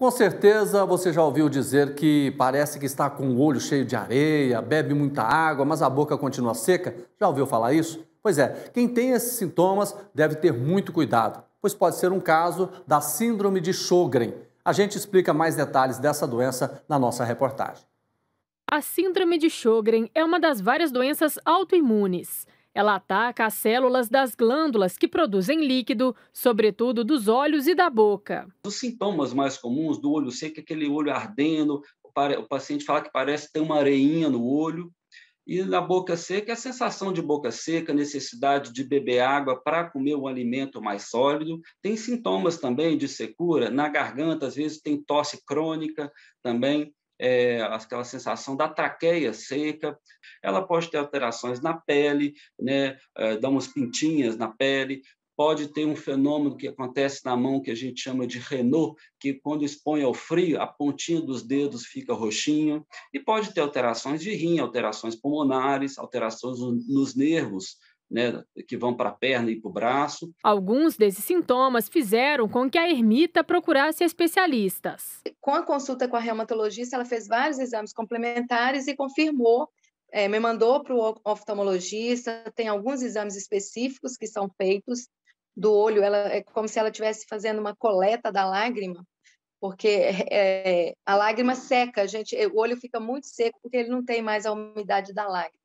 Com certeza você já ouviu dizer que parece que está com o olho cheio de areia, bebe muita água, mas a boca continua seca. Já ouviu falar isso? Pois é, quem tem esses sintomas deve ter muito cuidado, pois pode ser um caso da síndrome de Sjögren. A gente explica mais detalhes dessa doença na nossa reportagem. A síndrome de Sjögren é uma das várias doenças autoimunes. Ela ataca as células das glândulas que produzem líquido, sobretudo dos olhos e da boca. Os sintomas mais comuns do olho seco é aquele olho ardendo, o paciente fala que parece ter uma areinha no olho. E na boca seca, a sensação de boca seca, necessidade de beber água para comer um alimento mais sólido. Tem sintomas também de secura na garganta, às vezes tem tosse crônica também é, aquela sensação da traqueia seca, ela pode ter alterações na pele, né, é, dá umas pintinhas na pele, pode ter um fenômeno que acontece na mão que a gente chama de Renault, que quando expõe ao frio, a pontinha dos dedos fica roxinho, e pode ter alterações de rim, alterações pulmonares, alterações nos nervos, né, que vão para a perna e para o braço. Alguns desses sintomas fizeram com que a ermita procurasse especialistas. Com a consulta com a reumatologista, ela fez vários exames complementares e confirmou, é, me mandou para o oftalmologista. Tem alguns exames específicos que são feitos do olho. Ela é como se ela estivesse fazendo uma coleta da lágrima, porque é, a lágrima seca, gente. O olho fica muito seco porque ele não tem mais a umidade da lágrima.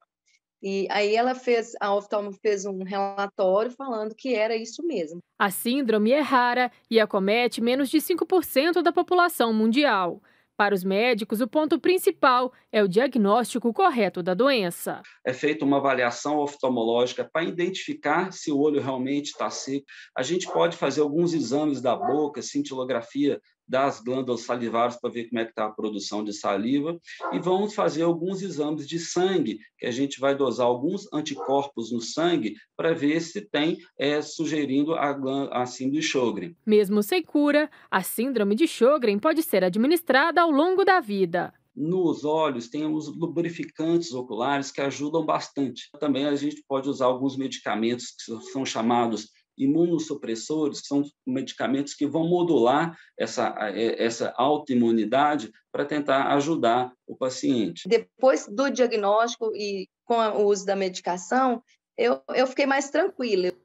E aí ela fez, a oftalmo fez um relatório falando que era isso mesmo. A síndrome é rara e acomete menos de 5% da população mundial. Para os médicos, o ponto principal é o diagnóstico correto da doença. É feita uma avaliação oftalmológica para identificar se o olho realmente está seco. A gente pode fazer alguns exames da boca, cintilografia das glândulas salivares para ver como é que está a produção de saliva e vamos fazer alguns exames de sangue, que a gente vai dosar alguns anticorpos no sangue para ver se tem é, sugerindo a, a síndrome de Sjögren. Mesmo sem cura, a síndrome de Sjögren pode ser administrada ao longo da vida nos olhos, tem os lubrificantes oculares que ajudam bastante. Também a gente pode usar alguns medicamentos que são chamados imunossupressores, que são medicamentos que vão modular essa, essa autoimunidade para tentar ajudar o paciente. Depois do diagnóstico e com o uso da medicação, eu, eu fiquei mais tranquila.